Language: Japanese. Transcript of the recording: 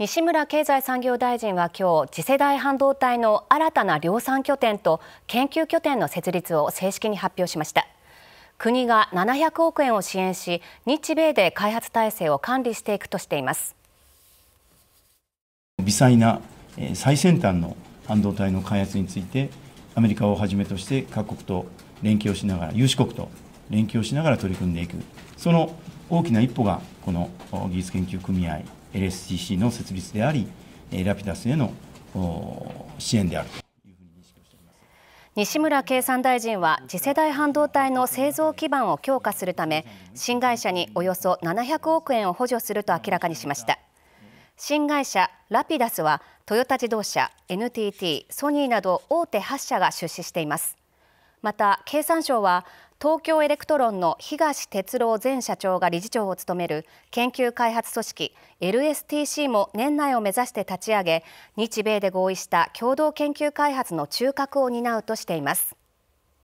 西村経済産業大臣は今日次世代半導体の新たな量産拠点と研究拠点の設立を正式に発表しました国が700億円を支援し日米で開発体制を管理していくとしています微細な最先端の半導体の開発についてアメリカをはじめとして各国と連携をしながら有志国と連携をしながら取り組んでいくその大きな一歩がこの技術研究組合 LSTC の設立であり、ラピダスへの支援であると。西村経産大臣は次世代半導体の製造基盤を強化するため新会社におよそ700億円を補助すると明らかにしました新会社ラピダスはトヨタ自動車 NTT ソニーなど大手8社が出資していますまた経産省は東京エレクトロンの東哲郎前社長が理事長を務める研究開発組織 LSTC も年内を目指して立ち上げ日米で合意した共同研究開発の中核を担うとしています